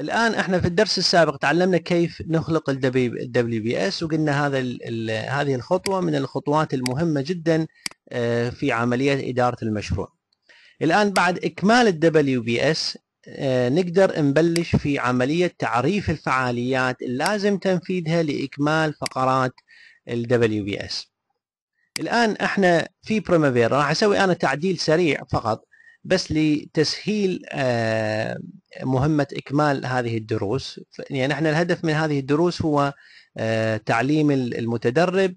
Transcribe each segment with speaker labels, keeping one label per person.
Speaker 1: الان احنا في الدرس السابق تعلمنا كيف نخلق الدبليو بي اس وقلنا هذا هذه الخطوه من الخطوات المهمه جدا آه، في عمليه اداره المشروع الان بعد اكمال الدبليو بي اس آه، نقدر نبلش في عمليه تعريف الفعاليات اللازم تنفيذها لاكمال فقرات الدبليو بي اس الان احنا في بريمافيرا راح اسوي انا تعديل سريع فقط بس لتسهيل آه، مهمة إكمال هذه الدروس يعني نحن الهدف من هذه الدروس هو آه، تعليم المتدرب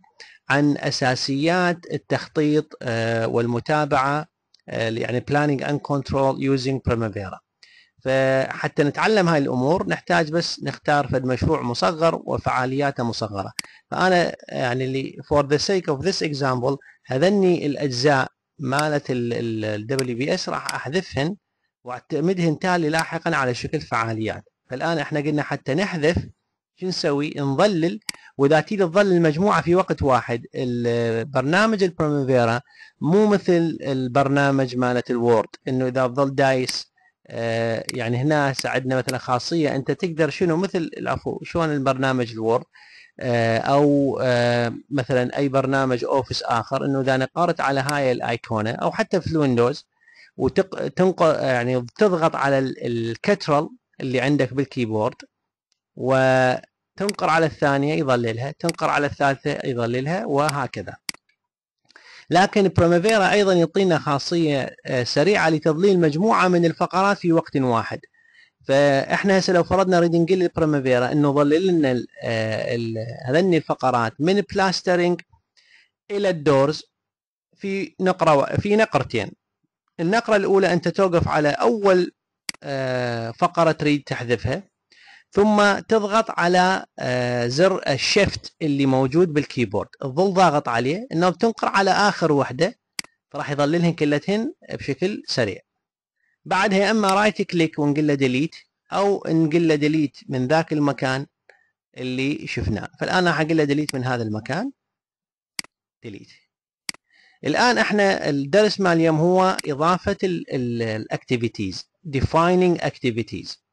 Speaker 1: عن أساسيات التخطيط آه، والمتابعة يعني planning and control using primavera فحتى نتعلم هاي الامور نحتاج بس نختار فد مشروع مصغر وفعالياته مصغره فانا يعني اللي فور ذا سيك اوف ذس اكزامبل هذني الاجزاء مالت الدبليو بي اس راح احذفهن واعتمدهن تالي لاحقا على شكل فعاليات فالان احنا قلنا حتى نحذف شو نسوي نظلل واذا تيجي تظل المجموعه في وقت واحد البرنامج البروميفيرا مو مثل البرنامج مالت الوورد انه اذا تظل دايس آه، يعني هنا عندنا مثلا خاصيه انت تقدر شنو مثل العفو شلون البرنامج الوورد آه، او آه، مثلا اي برنامج اوفيس اخر انه اذا نقرت على هاي الايقونه او حتى في الويندوز وتنقل يعني تضغط على الكترل اللي عندك بالكيبورد وتنقر على الثانيه يظللها تنقر على الثالثه يظللها وهكذا لكن بريمافيرا ايضا يعطينا خاصيه آه، سريعه لتظليل مجموعه من الفقرات في وقت واحد فاحنا هسه لو فرضنا ريدنجيل البريمافيرا انه ظلل لنا آه، هذني الفقرات من بلاسترينج الى الدورز في نقره في نقرتين النقره الاولى انت توقف على اول آه، فقره تريد تحذفها ثم تضغط على آه، زر الشيفت اللي موجود بالكيبورد تظل ضاغط عليه انه بتنقر على اخر وحده فراح يظللهن كلتهن بشكل سريع بعدها يا اما رايت كليك ونقول له ديليت او نقول له ديليت من ذاك المكان اللي شفناه فالان راح اقول له ديليت من هذا المكان ديليت الان احنا الدرس مال اليوم هو اضافه الاكتيفيتيز ديفاينينج اكتيفيتيز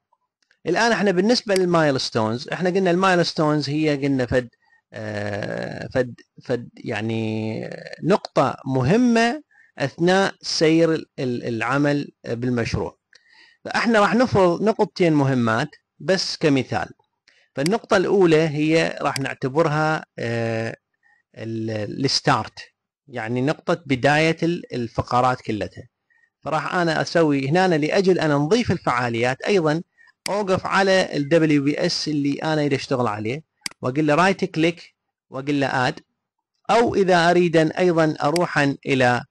Speaker 1: الان احنا بالنسبه للمايلستونز احنا قلنا المايلستونز هي قلنا فد آه فد فد يعني نقطه مهمه اثناء سير العمل بالمشروع فاحنا راح نفرض نقطتين مهمات بس كمثال فالنقطة الأولى هي راح نعتبرها آه، الستارت يعني نقطة بداية الفقرات كلتها فراح أنا أسوي هنا لأجل أن نضيف الفعاليات أيضا أوقف على ال WBS اللي أنا إذا أشتغل عليه وأقول له رايت كليك وأقول له آد أو إذا أريد أيضا أروح إلى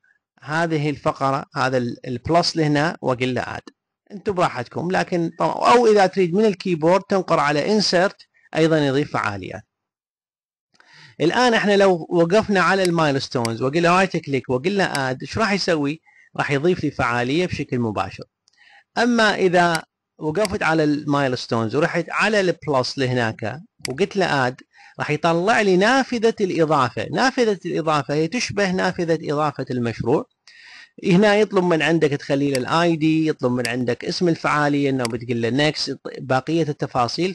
Speaker 1: هذه الفقره هذا البلس لهنا وقله اد انتم براحتكم لكن او اذا تريد من الكيبورد تنقر على انسرت ايضا يضيف فعاليات الان احنا لو وقفنا على المايلستونز وقلنا رايت كليك وقلنا اد ايش راح يسوي راح يضيف لي فعاليه بشكل مباشر اما اذا وقفت على المايلستونز ورحت على البلس لهناك وقلت له اد راح يطلع لي نافذه الاضافه نافذه الاضافه هي تشبه نافذه اضافه المشروع هنا يطلب من عندك تخلي له الاي دي يطلب من عندك اسم الفعاليه انه بتقول له نكست بقيه التفاصيل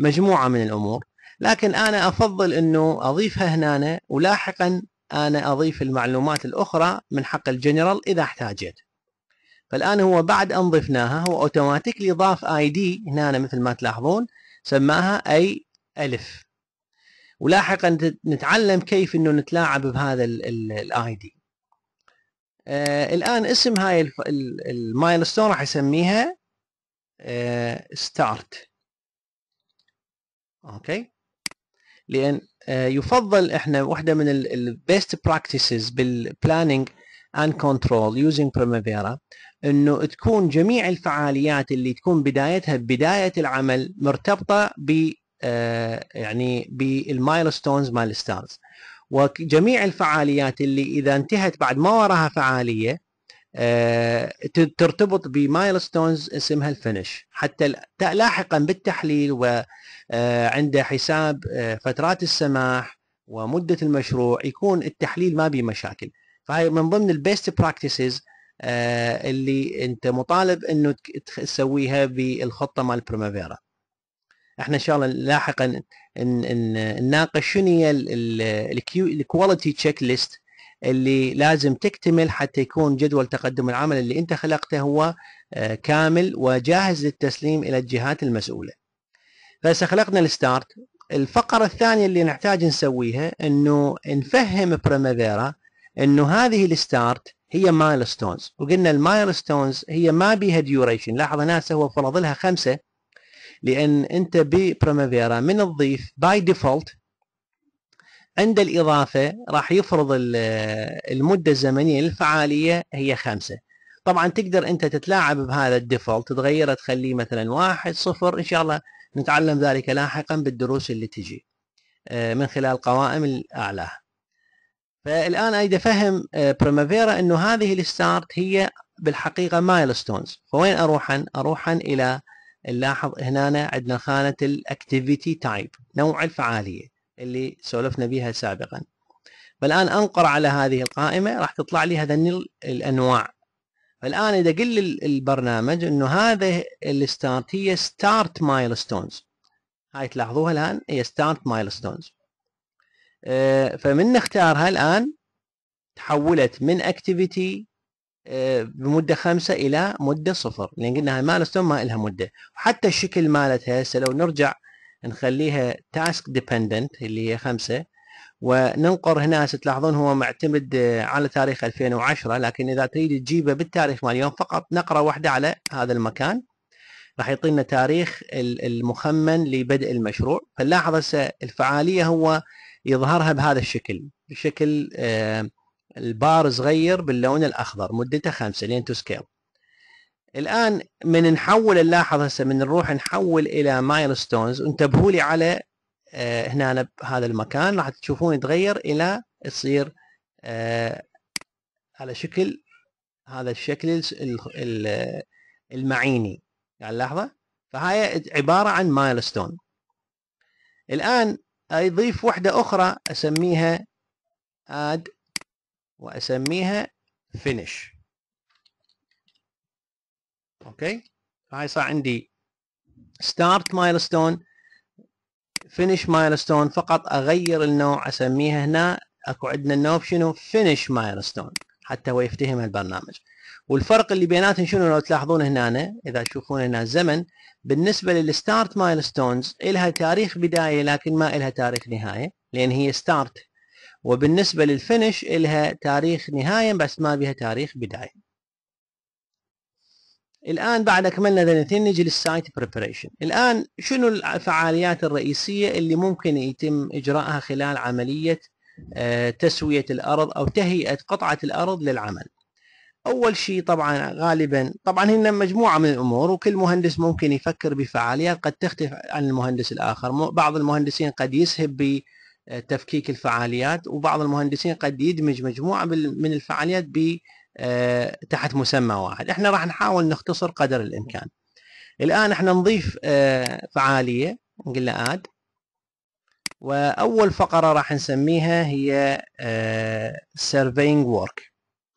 Speaker 1: فمجموعه من الامور لكن انا افضل انه اضيفها هنا ولاحقا انا اضيف المعلومات الاخرى من حق الجنرال اذا احتاجت فالان هو بعد ان ضفناها هو اوتوماتيكلي ضاف اي دي هنا مثل ما تلاحظون سماها اي الف ولاحقا نتعلم كيف انه نتلاعب بهذا الاي دي آه الان اسم هاي المايلستون راح اسميها آه ستارت اوكي لان آه يفضل احنا واحده من البيست براكتسز بالبلاننج اند كنترول يوزنج بريمافيرا انه تكون جميع الفعاليات اللي تكون بدايتها بدايه العمل مرتبطه ب آه يعني بالمايلستونز مال ستارز وجميع الفعاليات اللي اذا انتهت بعد ما وراها فعاليه آه، ترتبط بمايلستونز اسمها الفينش حتى لاحقا بالتحليل وعند آه، حساب آه، فترات السماح ومده المشروع يكون التحليل ما به مشاكل فهي من ضمن البيست براكتسز اللي انت مطالب انه تسويها بالخطه مال بريمافيرا احنا ان شاء الله لاحقا نناقش شنو هي الكواليتي تشيك ليست اللي لازم تكتمل حتى يكون جدول تقدم العمل اللي انت خلقته هو آه، كامل وجاهز للتسليم الى الجهات المسؤوله. فهسه خلقنا الستارت الفقره الثانيه اللي نحتاج نسويها انه نفهم بريمافيرا انه هذه الستارت هي مايلستونز وقلنا المايلستونز هي ما بيها ديوريشن لاحظ ناس هو فرض لها خمسه لان انت ببريمافيرا من الضيف باي ديفولت عند الاضافه راح يفرض المده الزمنيه للفعاليه هي خمسه طبعا تقدر انت تتلاعب بهذا الديفولت تغيره تخليه مثلا واحد صفر ان شاء الله نتعلم ذلك لاحقا بالدروس اللي تجي آه، من خلال قوائم الاعلى فالان اريد افهم بريمافيرا آه، انه هذه الستارت هي بالحقيقه مايلستونز فوين اروحن اروحن الى نلاحظ هنا عندنا خانه الاكتيفيتي تايب نوع الفعاليه اللي سولفنا بها سابقا فالان انقر على هذه القائمه راح تطلع لي هذني الانواع فالان اذا قل البرنامج انه هذه الستارت هي ستارت مايلستونز هاي تلاحظوها الان هي ستارت آه، مايلستونز فمن نختارها الان تحولت من اكتيفيتي بمده خمسه الى مده صفر لان قلنا هاي مالستون ما لها مده وحتى الشكل مالتها هسه لو نرجع نخليها تاسك ديبندنت اللي هي خمسه وننقر هنا تلاحظون هو معتمد على تاريخ 2010 لكن اذا تريد تجيبه بالتاريخ مال اليوم فقط نقره واحده على هذا المكان راح يعطينا تاريخ المخمن لبدء المشروع فنلاحظ هسه الفعاليه هو يظهرها بهذا الشكل بشكل آه البار صغير باللون الاخضر مدته 5 لين تو سكيل الان من نحول نلاحظ هسه من نروح نحول الى مايلستونز انتبهوا لي على آه هنا بهذا المكان راح تشوفون يتغير الى تصير آه على شكل هذا الشكل المعيني يعني لحظه فهاي عباره عن مايلستون الان اضيف وحده اخرى اسميها اد واسميها فينش اوكي هاي صار عندي ستارت مايلستون فينش مايلستون فقط اغير النوع اسميها هنا اكو عندنا النوب شنو فينش مايلستون حتى هو يفتهم البرنامج والفرق اللي بيناتهم شنو لو تلاحظون هنا اذا تشوفون هنا الزمن بالنسبه للستارت مايلستونز الها تاريخ بدايه لكن ما الها تاريخ نهايه لان هي ستارت وبالنسبة للفينش إلها تاريخ نهاية بس ما بها تاريخ بداية الآن بعد أكملنا ذنتين نجي للسايت بريبريشن الآن شنو الفعاليات الرئيسية اللي ممكن يتم إجراءها خلال عملية آه، تسوية الأرض أو تهيئة قطعة الأرض للعمل أول شيء طبعا غالبا طبعا هنا مجموعة من الأمور وكل مهندس ممكن يفكر بفعاليات قد تختلف عن المهندس الآخر بعض المهندسين قد يسهب تفكيك الفعاليات وبعض المهندسين قد يدمج مجموعه من الفعاليات ب آه، تحت مسمى واحد احنا راح نحاول نختصر قدر الامكان الان احنا نضيف آه، فعاليه نقول لها اد واول فقره راح نسميها هي سيرفينج آه، وورك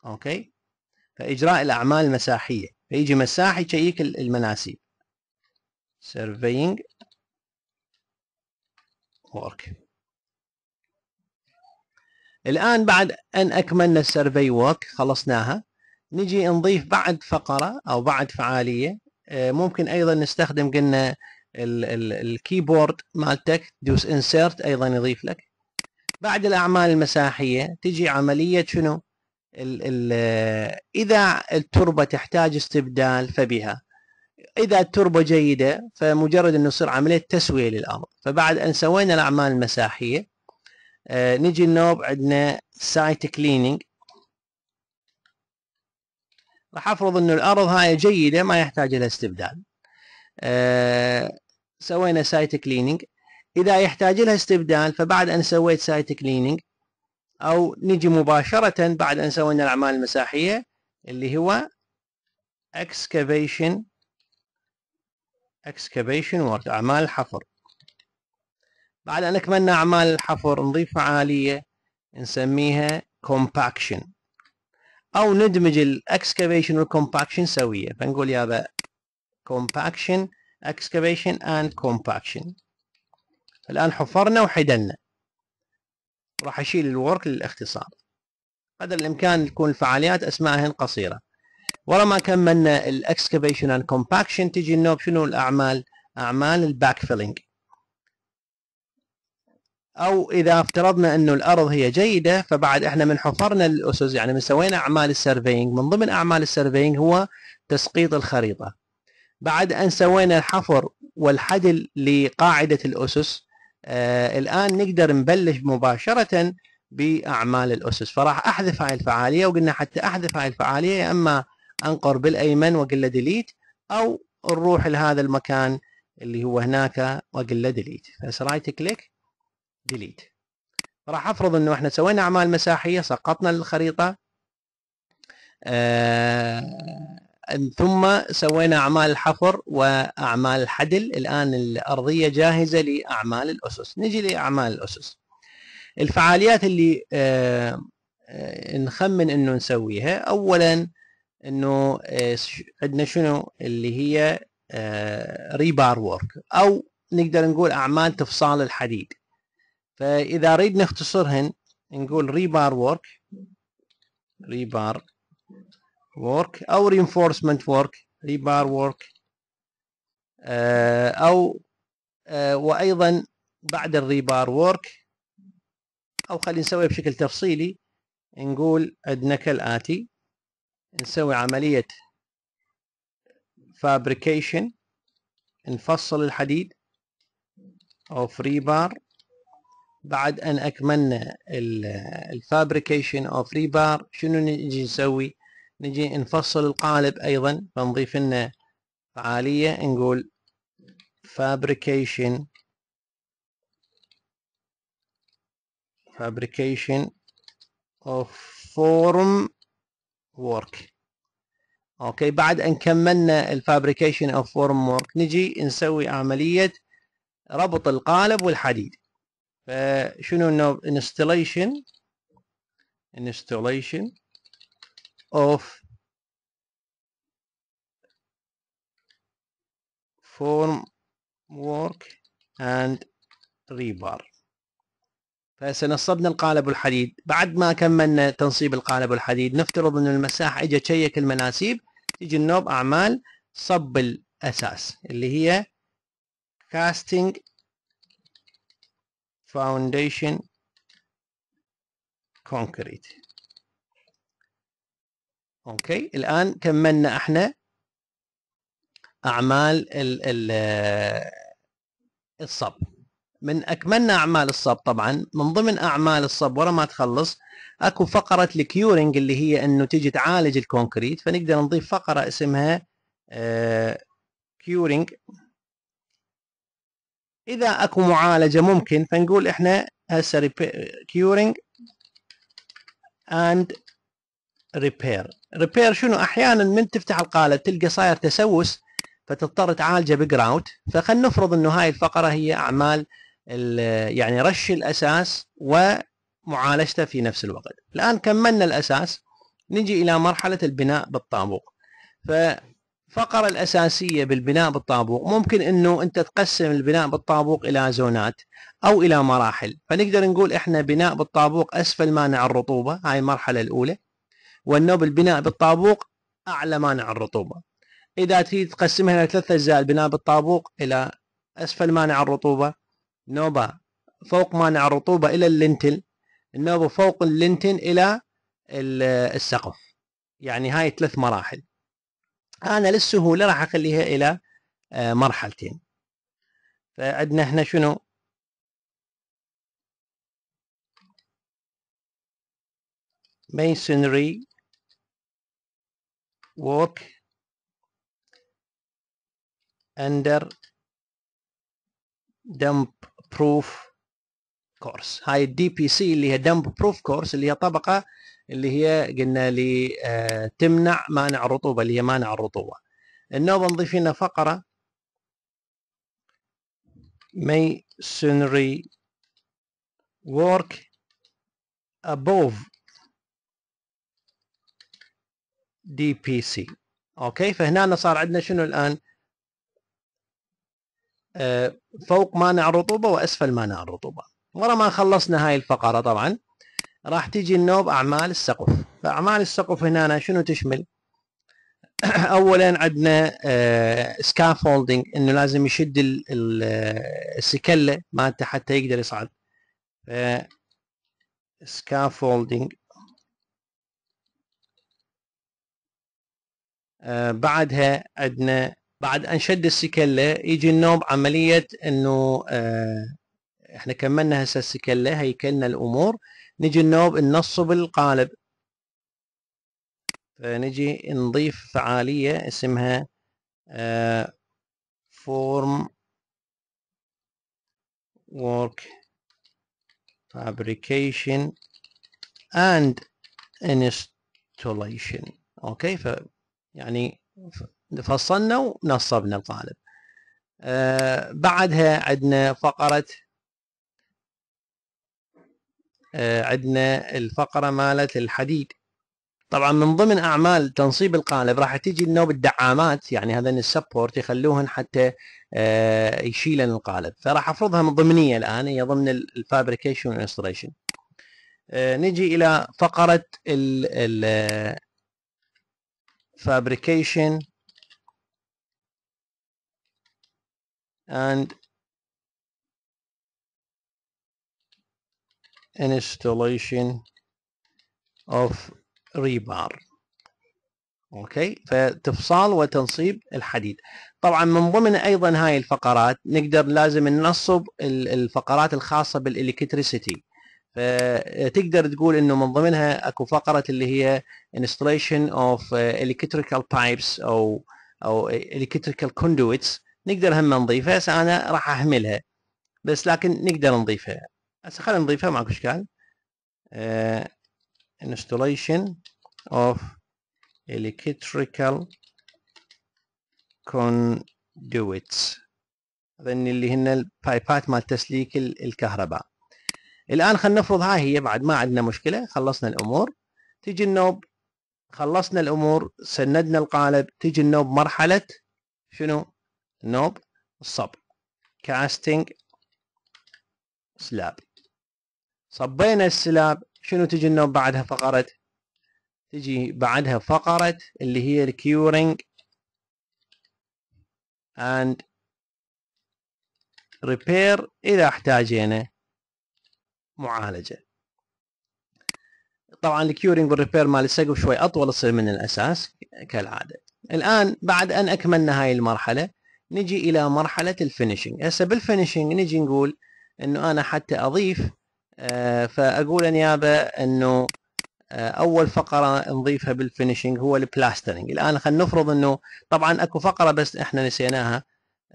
Speaker 1: اوكي فاجراء الاعمال المساحيه فيجي مساح يشيك المناسيب سيرفينج وورك الآن بعد أن أكملنا السيرفي ووك خلصناها نجي نضيف بعد فقرة أو بعد فعالية آه، ممكن أيضا نستخدم قلنا الكيبورد مالتك دوس انسرت أيضا يضيف لك بعد الأعمال المساحية تجي عملية شنو الـ الـ إذا التربة تحتاج استبدال فبها إذا التربة جيدة فمجرد أنه يصير عملية تسوية للأرض فبعد أن سوينا الأعمال المساحية آه نجي النوب عندنا سايت كليننج راح افرض انه الارض هاي جيده ما يحتاج لها استبدال آه سوينا سايت كليننج اذا يحتاج لها استبدال فبعد ان سويت سايت كليننج او نجي مباشره بعد ان سوينا الاعمال المساحيه اللي هو اكسكافيشن اكسكافيشن وورك اعمال الحفر بعد ان اكملنا أعمال الحفر نضيف فعالية نسميها compaction أو ندمج الاكسكافيشن والcompaction سوية فنقول يابا compaction excavation and compaction الآن حفرنا وحدنا راح أشيل الورك للاختصار قدر الإمكان تكون الفعاليات أسمائهن قصيرة ورا ما كملنا الاكسكافيشن اند كومباكشن تجي النوب شنو الأعمال أعمال الباك فيلينج او اذا افترضنا انه الارض هي جيده فبعد احنا من حفرنا الاسس يعني من سوينا اعمال السيرفينج من ضمن اعمال السيرفينج هو تسقيط الخريطه بعد ان سوينا الحفر والحدل لقاعده الاسس آه الان نقدر نبلش مباشره باعمال الاسس فراح احذف هاي الفعاليه وقلنا حتى احذف هاي الفعاليه يا اما انقر بالايمن واقول له ديليت او نروح لهذا المكان اللي هو هناك واقول له ديليت فايس رايت كليك ديليت راح افرض انه احنا سوينا اعمال مساحيه سقطنا الخريطه آه ثم سوينا اعمال حفر واعمال حدل الان الارضيه جاهزه لاعمال الاسس نجي لاعمال الاسس الفعاليات اللي آه, آه، نخمن انه نسويها اولا انه آه، عندنا شنو اللي هي ريبار آه، وورك او نقدر نقول اعمال تفصال الحديد فاذا اريد نختصرهن نقول ريبار وورك ريبار وورك او رينفورسمنت وورك ريبار وورك او آه، وايضا بعد الريبار وورك او خلينا نسويها بشكل تفصيلي نقول عندنا كالاتي نسوي عمليه فابريكيشن نفصل الحديد اوف ريبار بعد ان اكملنا الفابريكيشن اوف ريبار شنو نجي نسوي نجي نفصل القالب ايضا فنضيف لنا فعاليه نقول fabrication فابريكيشن of form work اوكي بعد ان كملنا الفابريكيشن اوف فورم work نجي نسوي عمليه ربط القالب والحديد فشنو النوب installation installation of form work and rebar فسنصبنا القالب الحديد بعد ما كملنا تنصيب القالب الحديد نفترض ان المساح اجى تشيك المناسيب يجي النوب اعمال صب الاساس اللي هي كاستنج فاونديشن كونكريت اوكي الان كملنا احنا اعمال ال ال الصب من اكملنا اعمال الصب طبعا من ضمن اعمال الصب ورا ما تخلص اكو فقره الكيورنج اللي هي انه تجي تعالج الكونكريت فنقدر نضيف فقره اسمها آه، كيورنج uh, اذا اكو معالجه ممكن فنقول احنا هسه كيورنج اند ريبير ريبير شنو احيانا من تفتح القالب تلقى صاير تسوس فتضطر تعالجه بجراوت فخلينا نفرض انه هاي الفقره هي اعمال يعني رش الاساس ومعالجته في نفس الوقت الان كملنا الاساس نجي الى مرحله البناء بالطابوق ف الفقرة الأساسية بالبناء بالطابوق ممكن أنه أنت تقسم البناء بالطابوق إلى زونات أو إلى مراحل فنقدر نقول إحنا بناء بالطابوق أسفل مانع الرطوبة هاي المرحلة الأولى وأنه بالبناء بالطابوق أعلى مانع الرطوبة إذا تريد تقسمها إلى ثلاثة أجزاء البناء بالطابوق إلى أسفل مانع الرطوبة نوبة فوق مانع الرطوبة إلى اللينتل النوبة فوق اللينتل إلى السقف يعني هاي ثلاث مراحل انا للسهوله راح اخليها الى آه، مرحلتين فعندنا هنا شنو masonry work under dump proof course هاي الدي بي سي اللي هي dump proof course اللي هي طبقة اللي هي قلنا لي آه، تمنع مانع الرطوبه اللي هي مانع الرطوبه النوبه نضيف لنا فقره masonry work above DPC اوكي فهنا صار عندنا شنو الان آه، فوق مانع الرطوبه واسفل مانع الرطوبه ورا ما خلصنا هاي الفقره طبعا راح تيجي النوب أعمال السقف فأعمال السقف هنا شنو تشمل أولا عندنا سكافولدنج آه، إنه لازم يشد السكلة مالته حتى يقدر يصعد سكافولدنج آه، بعدها عندنا بعد ان شد السكله يجي النوب عمليه انه آه، احنا كملنا هسه السكله هيكلنا الامور نجي النوب النص بالقالب فنجي نضيف فعالية اسمها فورم ورك فابريكيشن اند انستوليشن اوكي ف يعني فصلنا ونصبنا القالب آه بعدها عندنا فقرة آه، عندنا الفقره مالت الحديد طبعا من ضمن اعمال تنصيب القالب راح تيجي النوب الدعامات يعني هذين السبورت يخلوهن حتى آه، يشيلن القالب فراح افرضها من ضمنيه الان هي ضمن الفابريكيشن انستريشن آه، نجي الى فقره الفابريكيشن اند and installation of rebar اوكي فتفصال وتنصيب الحديد طبعا من ضمن ايضا هاي الفقرات نقدر لازم ننصب الفقرات الخاصه بالالكتريسيتي فتقدر تقول انه من ضمنها اكو فقره اللي هي installation of uh, electrical pipes او او electrical conduits نقدر هم نضيفها هسه انا راح اهملها بس لكن نقدر نضيفها هسه خلينا نضيفها ماكو اشكال آه، installation of electrical conduits هذن اللي هن البايبات مال تسليك الكهرباء الان خلينا نفرض هاي هي بعد ما عندنا مشكله خلصنا الامور تيجي النوب خلصنا الامور سندنا القالب تيجي النوب مرحله شنو نوب الصب كاستنج سلاب صبينا السلاب شنو تجي النوم بعدها فقرة تجي بعدها فقرة اللي هي الكيورينج and repair إذا احتاجينا معالجة طبعا الكيورينج والريبير مال السقف شوي أطول تصير من الأساس كالعادة الآن بعد أن أكملنا هاي المرحلة نجي إلى مرحلة الفينيشنج هسه بالفينيشنج نجي نقول إنه أنا حتى أضيف آه، فاقول نيابه انه آه، اول فقره نضيفها بالفينشنج هو البلاسترنج الان خلينا نفرض انه طبعا اكو فقره بس احنا نسيناها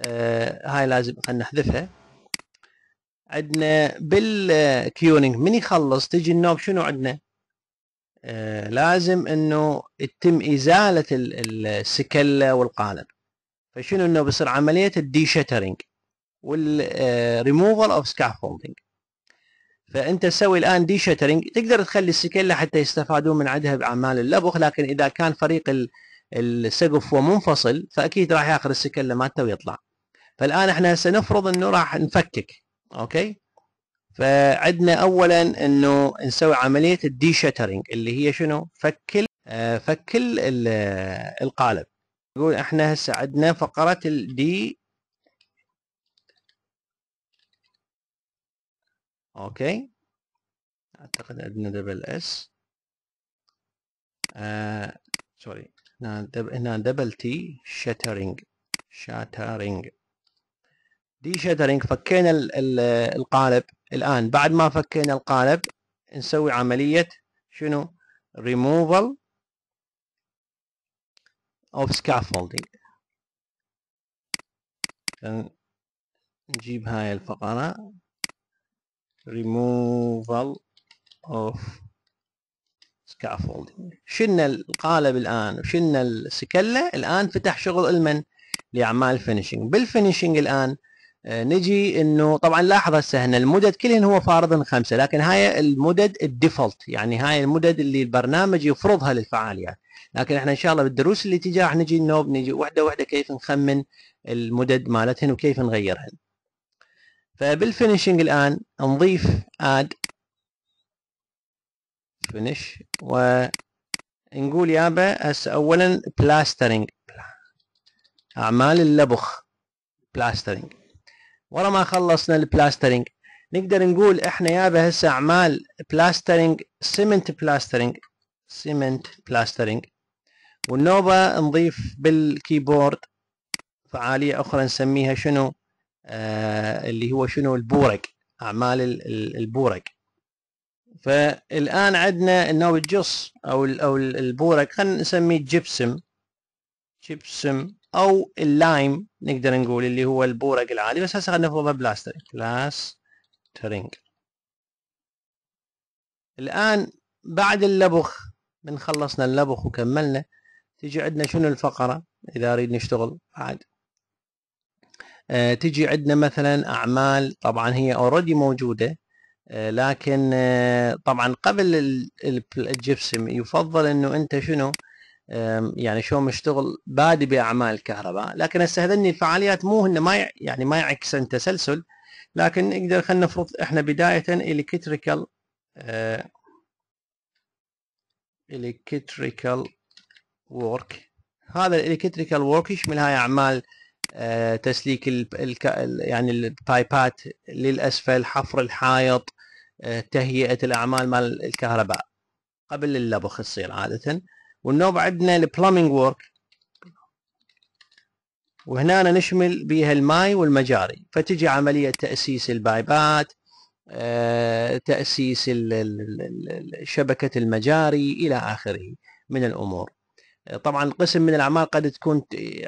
Speaker 1: آه، هاي لازم خلينا نحذفها عندنا بالكيونينج من يخلص تجي النوب شنو عندنا آه لازم انه يتم ازاله السكله والقالب فشنو انه بصير عمليه الدي والريموفال اوف سكافولدنج فانت تسوي الان دي شترنج تقدر تخلي السكيلا حتى يستفادون من عدها باعمال اللبخ لكن اذا كان فريق السقف هو منفصل فاكيد راح ياخذ السكيلا مالته ويطلع فالان احنا سنفرض انه راح نفكك اوكي فعندنا اولا انه نسوي عمليه الدي شترنج اللي هي شنو فك آه، فك القالب يقول احنا هسه عندنا فقره الدي اوكي اعتقد عندنا دبل اس آه سوري هنا دبل هنا دبل تي شاترينج شاترينج دي شاترينج فكينا ال ال القالب الان بعد ما فكينا القالب نسوي عمليه شنو ريموفال of scaffolding نجيب هاي الفقرة removal of scaffolding شلنا القالب الآن وشلنا السكلة الآن فتح شغل المن لأعمال finishing بالفينشنج الآن آه، نجي انه طبعا لاحظ هسه هنا المدد كلهن هو فارض خمسه لكن هاي المدد الديفولت يعني هاي المدد اللي البرنامج يفرضها للفعاليات لكن احنا ان شاء الله بالدروس اللي تجي راح نجي النوب نجي وحده وحده كيف نخمن المدد مالتهن وكيف نغيرهن فبالفينشنج الآن نضيف اد فينش ونقول يابا هسه أولا بلاسترنج أعمال اللبخ بلاسترنج ورا ما خلصنا البلاسترنج نقدر نقول احنا يابا هسه اعمال بلاسترنج سيمنت بلاسترنج سيمنت بلاسترنج والنوبة نضيف بالكيبورد فعالية اخرى نسميها شنو آه، اللي هو شنو البورق اعمال البورق فالان عندنا انه الجص او او البورق خلينا نسميه جبسم جبسم او اللايم نقدر نقول اللي هو البورق العادي بس هسه خلينا نفرضها بلاسترينج بلاسترينج الان بعد اللبخ من خلصنا اللبخ وكملنا تجي عندنا شنو الفقره اذا اريد نشتغل بعد آه، تجي عندنا مثلا اعمال طبعا هي اوريدي موجوده آه، لكن آه، طبعا قبل الجبسم يفضل انه انت شنو يعني شو مشتغل بادي باعمال الكهرباء لكن هسه هذني الفعاليات مو هن ما يعني ما يعكسن تسلسل لكن نقدر خلينا نفرض احنا بدايه الكتريكال الكتريكال وورك هذا الالكتريكال وورك يشمل هاي اعمال آه، تسليك يعني البايبات للاسفل حفر الحائط آه، تهيئه الاعمال مال الكهرباء قبل اللبخ تصير عاده والنوب عندنا البلمنج وورك وهنا نشمل بها الماي والمجاري فتجي عمليه تاسيس البايبات آه، تاسيس شبكه المجاري الى اخره من الامور طبعا قسم من الاعمال قد تكون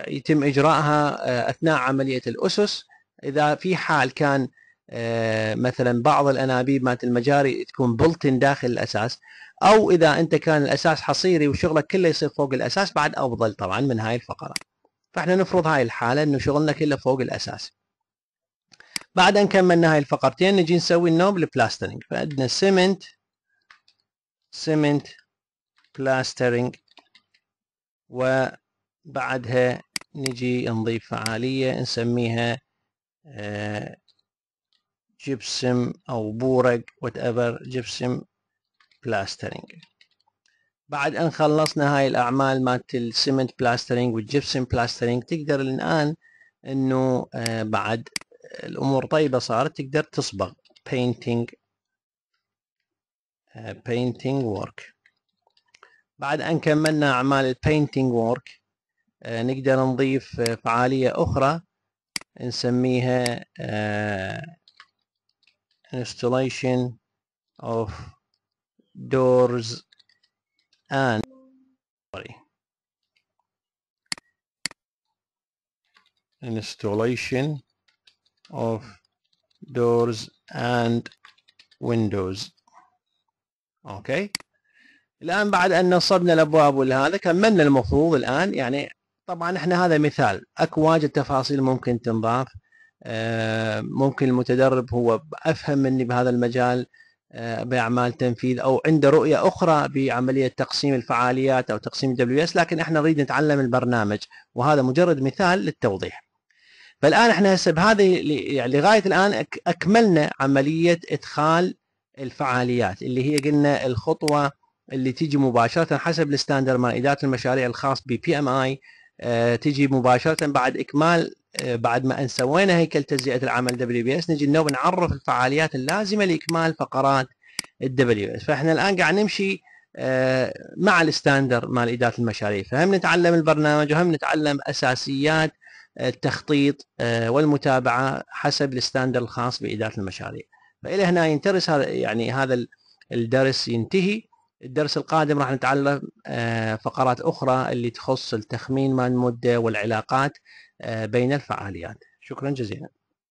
Speaker 1: يتم اجراءها آه، اثناء عمليه الاسس اذا في حال كان آه، مثلا بعض الانابيب مالت المجاري تكون بلتن داخل الاساس او اذا انت كان الاساس حصيري وشغلك كله يصير فوق الاساس بعد افضل طبعا من هاي الفقره فاحنا نفرض هاي الحاله انه شغلنا كله فوق الاساس بعد ان كملنا هاي الفقرتين نجي نسوي النوبل بلاسترنج فعندنا سيمنت سيمنت بلاسترنج وبعدها نجي نضيف فعالية نسميها جبسم آه، أو بورق whatever جبسم بلاسترينج بعد أن خلصنا هاي الأعمال مالت السمنت بلاسترينج والجبسم بلاسترينج تقدر الآن أنه آه، بعد الأمور طيبة صارت تقدر تصبغ painting آه، painting work بعد أن كملنا أعمال البينتينج وورك نقدر نضيف فعالية أخرى نسميها installation of doors and installation of doors and windows okay الان بعد ان نصبنا الابواب والهذا كملنا المفروض الان يعني طبعا احنا هذا مثال اكو واجد تفاصيل ممكن تنضاف آه، ممكن المتدرب هو افهم مني بهذا المجال آه، باعمال تنفيذ او عنده رؤيه اخرى بعمليه تقسيم الفعاليات او تقسيم الدبليو اس لكن احنا نريد نتعلم البرنامج وهذا مجرد مثال للتوضيح فالان احنا هسه بهذه يعني لغايه الان اكملنا عمليه ادخال الفعاليات اللي هي قلنا الخطوه اللي تيجي مباشره حسب الستاندر مال اداره المشاريع الخاص بي ام اي تيجي مباشره بعد اكمال آه، بعد ما ان سوينا هيكل تجزئه العمل دبليو بي اس نجي نعرف الفعاليات اللازمه لاكمال فقرات الدبليو اس فاحنا الان قاعد نمشي آه، مع الستاندر مال اداره المشاريع فهم نتعلم البرنامج وهم نتعلم اساسيات التخطيط آه، والمتابعه حسب الستاندر الخاص باداره المشاريع فالى هنا ينترس هذا يعني هذا الدرس ينتهي الدرس القادم راح نتعلم آه، فقرات أخرى اللي تخص التخمين مال المدة والعلاقات آه، بين الفعاليات شكرا جزيلا